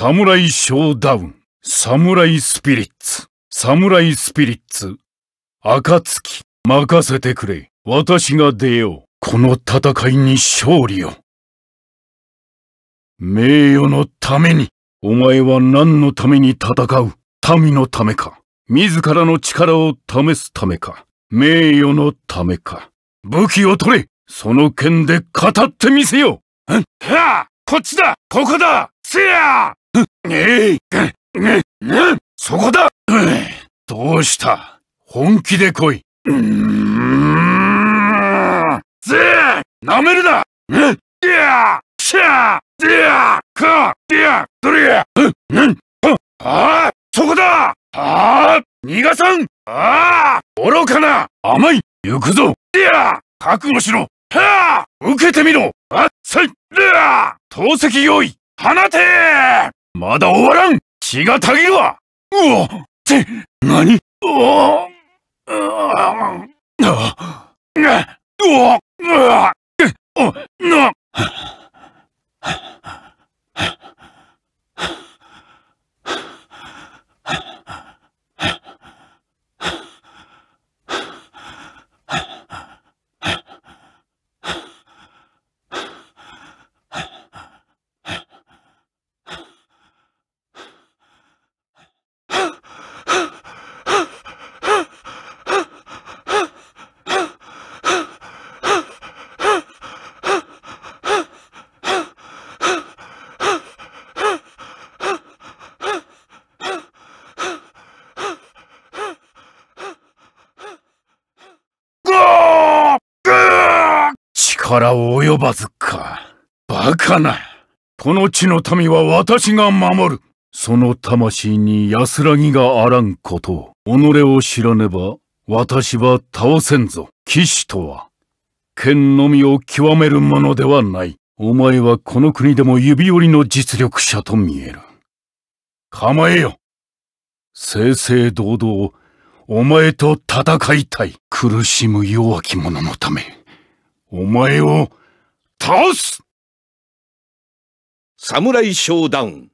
サムライショーダウン、サムライスピリッツ、サムライスピリッツ、暁、任せてくれ、私が出よう、この戦いに勝利を。名誉のために、お前は何のために戦う民のためか、自らの力を試すためか、名誉のためか。武器を取れその剣で語ってみせようはあこっちだここだせやええ、ね、ね、そこだどうした本気で来い。うーん。ぜ舐めるなねでやしゃでやかでやどれやん、なんはあそこだあ逃がさんああ愚かな甘い行くぞでや覚悟しろはあ受けてみろあっさいでや投石用意放てまだ終わらん血がたぎるわうおって、何うああ力及ばずか。バカな。この地の民は私が守る。その魂に安らぎがあらんことを、己を知らねば、私は倒せんぞ。騎士とは、剣のみを極めるものではない。お前はこの国でも指折りの実力者と見える。構えよ。正々堂々、お前と戦いたい。苦しむ弱き者のため。お前を倒す侍ショーダウン